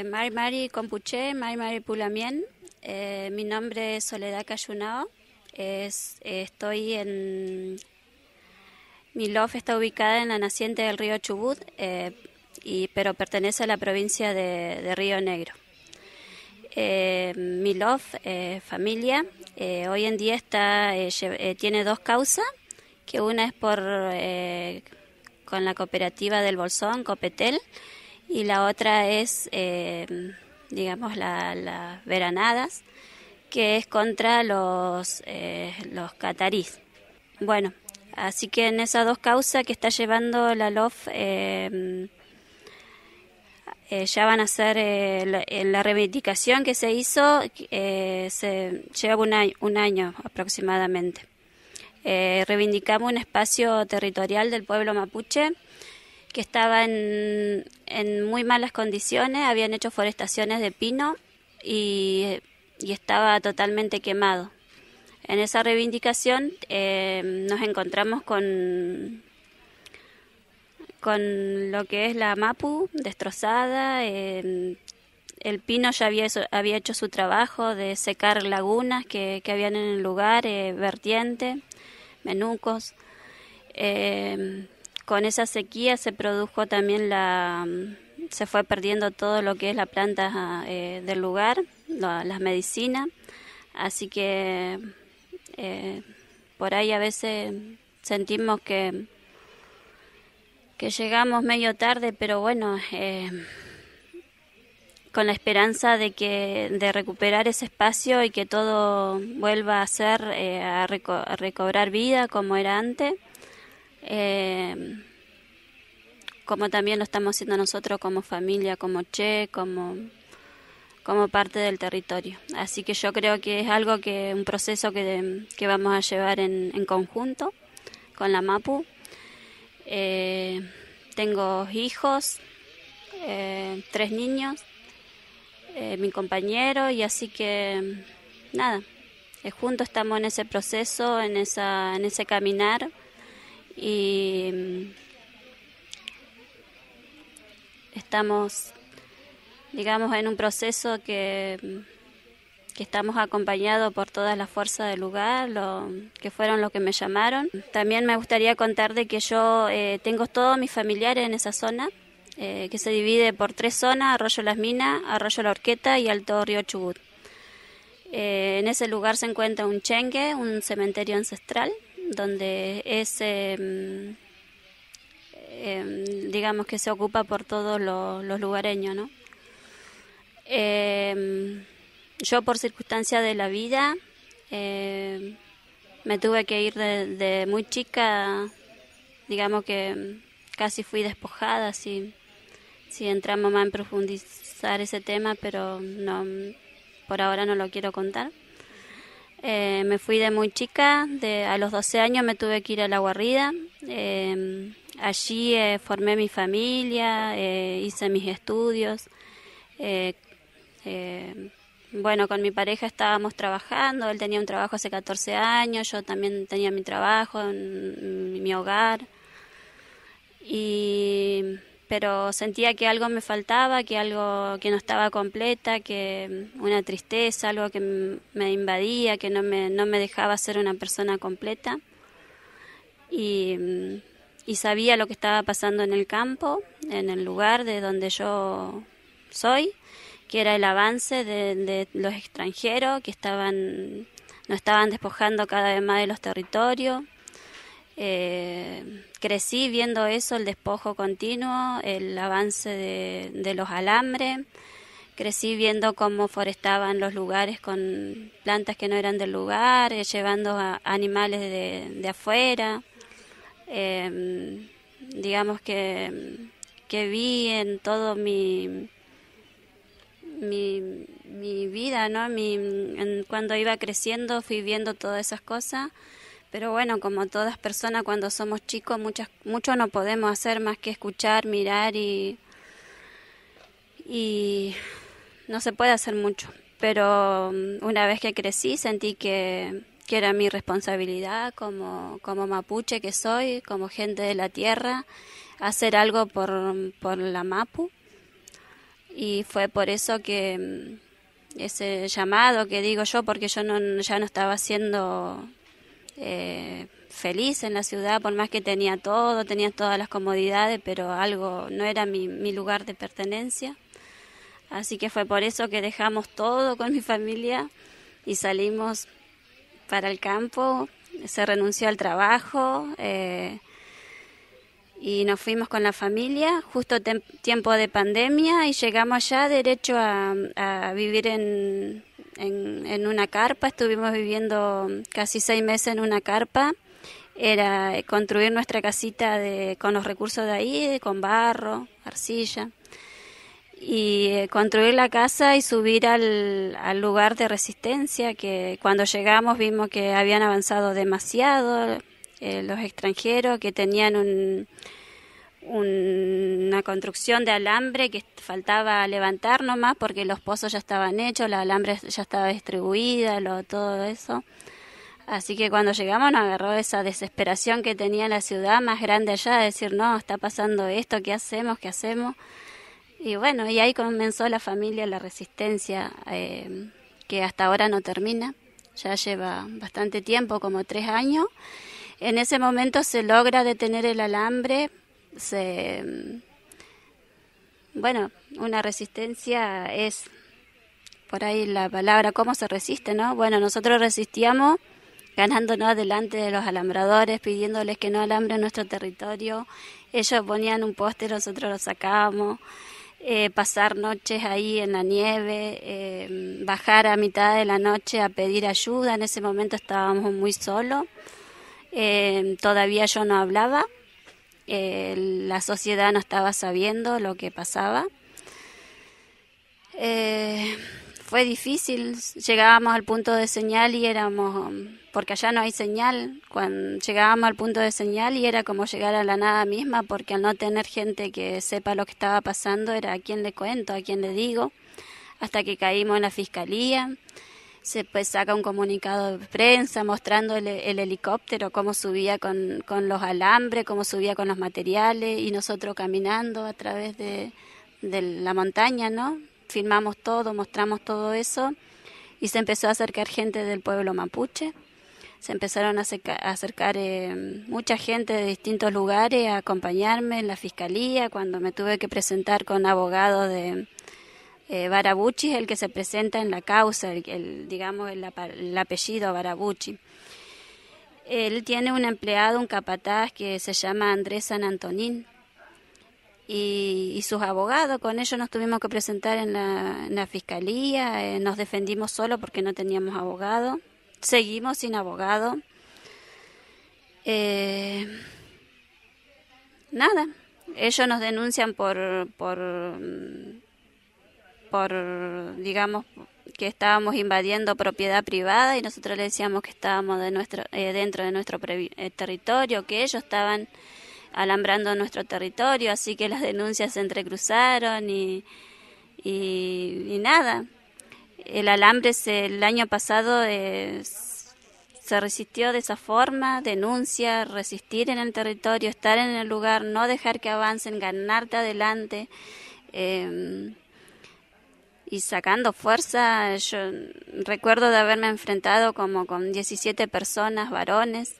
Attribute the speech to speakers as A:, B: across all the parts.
A: Eh, Mari Mari Compuche, Mari Pulamien. Eh, mi nombre es Soledad Cayunao. Es, estoy en. Mi LOF está ubicada en la naciente del río Chubut, eh, y, pero pertenece a la provincia de, Río Negro. mi LOF, familia, hoy en día está, tiene dos causas, que una es por con la cooperativa del Bolsón, Copetel, y la otra es, em, digamos, las veranadas, que es contra los, eh, los catarís. Bueno, así que en esas dos causas que está llevando la LOF, em, eh, ya van a ser en eh, eh, la, reivindicación que se hizo, se lleva un un año aproximadamente. reivindicamos un espacio territorial del pueblo mapuche que estaba en, en muy malas condiciones, habían hecho forestaciones de pino y, y estaba totalmente quemado. En esa reivindicación eh, nos encontramos con, con lo que es la Mapu destrozada, eh, el pino ya había, había, hecho su trabajo de secar lagunas que, que habían en el lugar, vertientes, eh, vertiente, menucos con esa sequía se produjo también la se fue perdiendo todo lo que es la planta ah, eh, del lugar, la, las medicinas, así que eh, por ahí a veces sentimos que que llegamos medio tarde, pero bueno, eh, con la esperanza de que de recuperar ese espacio y que todo vuelva a ser a recobrar vida como era antes. Eh, como también lo estamos haciendo nosotros como familia, como Che, como, como parte del territorio. Así que yo creo que es algo que, un proceso que, vamos a llevar en, en conjunto con la MAPU. Eh, tengo hijos, eh, tres niños, eh, mi compañero y así que nada, juntos estamos en ese proceso, en, esa, en ese caminar y mm, estamos, digamos, en un proceso mm, que, estamos acompañados por todas las fuerzas del lugar, que fueron los que me llamaron. También me gustaría contar de que yo eh, tengo todos mis familiares en esa zona, eh, que se divide por tres zonas, Arroyo Las Minas, Arroyo La orqueta y Alto Río Chubut. Eh, en ese lugar se encuentra un chengue, un cementerio ancestral, donde es, em, em, digamos que se ocupa por todos los, lugareños, ¿no? Em, yo por circunstancia de la vida me tuve que ir de, muy chica, digamos que casi fui despojada, si, si entramos más en profundizar ese tema, pero por ahora no lo quiero contar. Eh, me fui de muy chica, a los 12 años me tuve que ir a la guarrida. Em, allí eh, formé mi familia, eh, hice mis estudios. bueno, con mi pareja estábamos trabajando, él tenía un trabajo hace 14 años, yo también tenía mi trabajo, mi hogar. Y pero sentía que algo me faltaba, que algo que no estaba completa, que mm, una tristeza, algo que me invadía, que no me, dejaba ser una persona completa. Mm, y, sabía lo que estaba pasando en el campo, en el lugar de donde yo soy, que era el avance de, los extranjeros, que estaban, nos estaban despojando cada vez más de los territorios eh, crecí viendo eso, el despojo continuo, el avance de, los alambres, crecí viendo cómo forestaban los lugares con plantas que no eran del lugar, eh, llevando animales de, afuera. Em, digamos que, que vi en todo mi, mi, vida, ¿no? cuando iba creciendo fui viendo todas esas cosas pero bueno, como todas personas cuando somos chicos, muchas, mucho no podemos hacer más que escuchar, mirar y, y no se puede hacer mucho. Pero mm, una vez que crecí sentí que, era mi responsabilidad como, como mapuche que soy, como gente de la tierra, hacer algo por, por la Mapu. Y fue por eso que mm, ese llamado que digo yo, porque yo no, ya no estaba haciendo eh, feliz en la ciudad, por más que tenía todo, tenía todas las comodidades, pero algo no era mi, lugar de pertenencia. Así que fue por eso que dejamos todo con mi familia y salimos para el campo. Se renunció al trabajo eh, y nos fuimos con la familia, justo tiempo de pandemia, y llegamos allá derecho a vivir en, en, una carpa, estuvimos viviendo casi seis meses en una carpa. Era construir nuestra casita de, con los recursos de ahí, con barro, arcilla y eh, construir la casa y subir al, lugar de resistencia, que cuando llegamos vimos que habían avanzado demasiado eh, los extranjeros, que tenían un, una construcción de alambre que faltaba levantar nomás porque los pozos ya estaban hechos, la alambre ya estaba distribuida, todo eso. Así que cuando llegamos nos agarró esa desesperación que tenía la ciudad más grande allá, de decir, no, está pasando esto, ¿qué hacemos? ¿Qué hacemos? Y bueno, y ahí comenzó la familia, la resistencia, eh, que hasta ahora no termina, ya lleva bastante tiempo, como tres años. En ese momento se logra detener el alambre, se mm, bueno, una resistencia es por ahí la palabra cómo se resiste, ¿no? Bueno, nosotros resistíamos ganándonos delante de los alambradores, pidiéndoles que no alambren nuestro territorio. Ellos ponían un poste, nosotros lo sacábamos. Eh, pasar noches ahí en la nieve, eh, bajar a mitad de la noche a pedir ayuda. En ese momento estábamos muy solos. Eh, todavía yo no hablaba la sociedad no estaba sabiendo lo que pasaba. Eh, fue difícil, llegábamos al punto de señal y éramos, porque allá no hay señal, cuando llegábamos al punto de señal y era como llegar a la nada misma, porque al no tener gente que sepa lo que estaba pasando, era a quién le cuento, a quién le digo, hasta que caímos en la fiscalía se pues saca un comunicado de prensa mostrando el, helicóptero, cómo subía con, los alambres, cómo subía con los materiales y nosotros caminando a través de, la montaña, ¿no? Filmamos todo, mostramos todo eso y se empezó a acercar gente del pueblo mapuche. Se empezaron a acercar, eh, mucha gente de distintos lugares a acompañarme en la fiscalía cuando me tuve que presentar con abogados de, eh, es el que se presenta en la causa, el, digamos el, apellido Barabuchi. Él tiene un empleado, un capataz que se llama Andrés San Antonín y, sus abogados, con ellos nos tuvimos que presentar en la, fiscalía, eh, nos defendimos solo porque no teníamos abogado, seguimos sin abogado. Eh, nada, ellos nos denuncian por, por por, digamos, que estábamos invadiendo propiedad privada y nosotros le decíamos que estábamos de nuestro, eh, dentro de nuestro eh, territorio, que ellos estaban alambrando nuestro territorio, así que las denuncias se entrecruzaron y, y, nada. El alambre se, el año pasado eh, se resistió de esa forma, denuncia, resistir en el territorio, estar en el lugar, no dejar que avancen, ganarte adelante y sacando fuerza. Yo recuerdo de haberme enfrentado como con 17 personas, varones.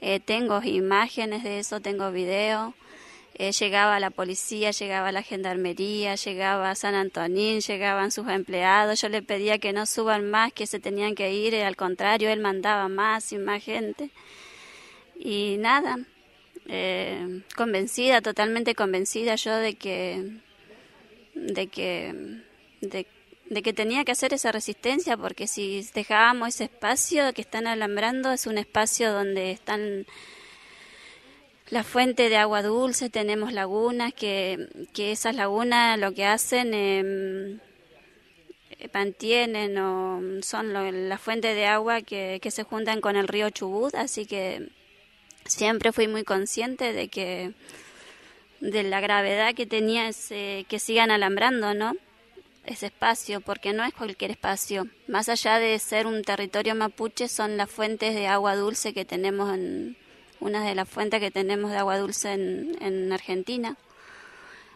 A: Eh, tengo imágenes de eso, tengo video. Eh, llegaba la policía, llegaba la gendarmería, llegaba San Antonín, llegaban sus empleados. Yo le pedía que no suban más, que se tenían que ir. Eh, al contrario, él mandaba más y más gente. Y nada, convencida, totalmente convencida yo de que, de que de, que tenía que hacer esa resistencia, porque si dejábamos ese espacio que están alambrando, es un espacio donde están las fuentes de agua dulce, tenemos lagunas, que, esas lagunas lo que hacen, em, mantienen o son las fuentes de agua que, que se juntan con el río Chubut, así que siempre fui muy consciente de que de la gravedad que tenía ese, que sigan alambrando, ¿no? ese espacio, porque no es cualquier espacio. Más allá de ser un territorio mapuche, son las fuentes de agua dulce que tenemos en una de las fuentes que tenemos de agua dulce en, Argentina.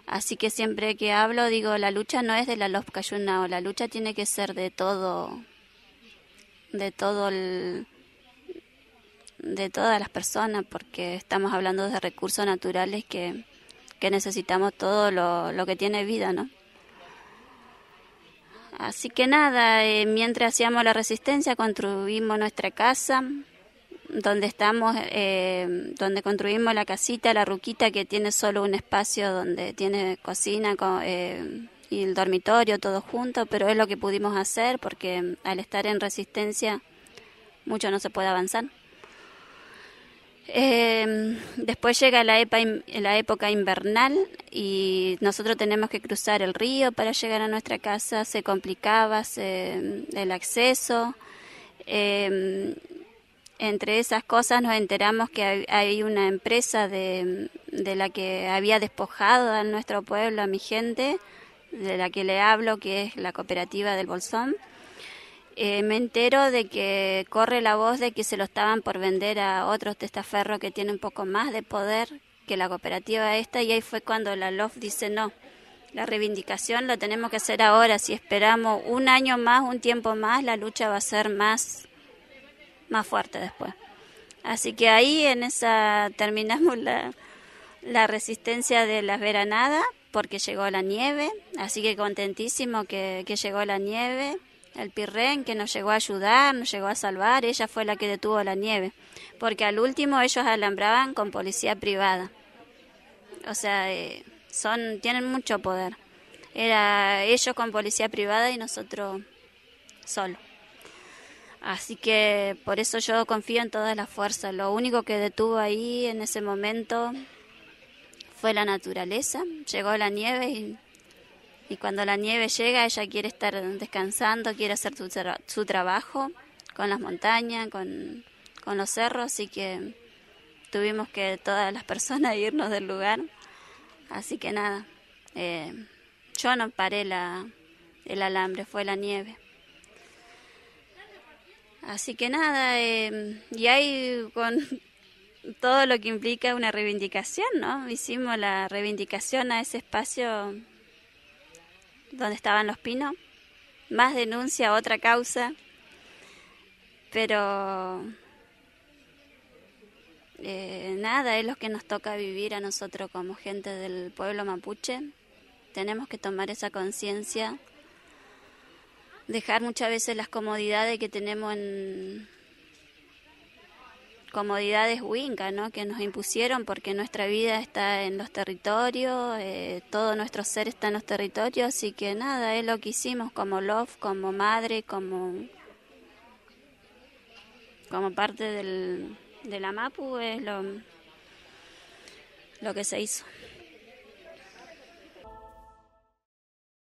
A: Así que siempre que hablo digo, la lucha no es de la Lopcayuna, o la lucha tiene que ser de todo, de todo el, de todas las personas, porque estamos hablando de recursos naturales que, necesitamos todo lo que tiene vida, ¿no? Así que nada, eh, mientras hacíamos la resistencia construimos nuestra casa, donde estamos, eh, donde construimos la casita, la ruquita que tiene solo un espacio donde tiene cocina eh, y el dormitorio todo junto, pero es lo que pudimos hacer porque al estar en resistencia mucho no se puede avanzar. Eh, después llega la, época invernal y nosotros tenemos que cruzar el río para llegar a nuestra casa, se complicaba el acceso. Em, entre esas cosas nos enteramos que hay, una empresa de, la que había despojado a nuestro pueblo, a mi gente, de la que le hablo, que es la cooperativa del Bolsón. Eh, me entero de que corre la voz de que se lo estaban por vender a otros testaferros que tienen un poco más de poder que la cooperativa esta y ahí fue cuando la LOF dice no, la reivindicación la tenemos que hacer ahora, si esperamos un año más, un tiempo más, la lucha va a ser más, más fuerte después. Así que ahí en esa terminamos la, resistencia de las veranadas porque llegó la nieve, así que contentísimo que llegó la nieve el Pirren, que nos llegó a ayudar, nos llegó a salvar, ella fue la que detuvo la nieve, porque al último ellos alambraban con policía privada. O sea, eh, son tienen mucho poder. Era ellos con policía privada y nosotros solo. Así que por eso yo confío en todas las fuerzas. Lo único que detuvo ahí en ese momento fue la naturaleza. Llegó la nieve y y cuando la nieve llega, ella quiere estar descansando, quiere hacer su, trabajo con las montañas, con, los cerros, así que tuvimos que todas las personas irnos del lugar. Así que nada, eh, yo no paré la, el alambre, fue la nieve. Así que nada, em, y hay con todo lo que implica una reivindicación, ¿no? Hicimos la reivindicación a ese espacio donde estaban los pinos. Más denuncia, otra causa. Pero eh, nada, es lo que nos toca vivir a nosotros como gente del pueblo mapuche. Tenemos que tomar esa conciencia, dejar muchas veces las comodidades que tenemos en, comodidades Winca, ¿no? que nos impusieron porque nuestra vida está en los territorios, eh, todo nuestro ser está en los territorios, así que nada, es lo que hicimos como love, como madre, como, como parte del, de la MAPU, es lo, lo que se hizo.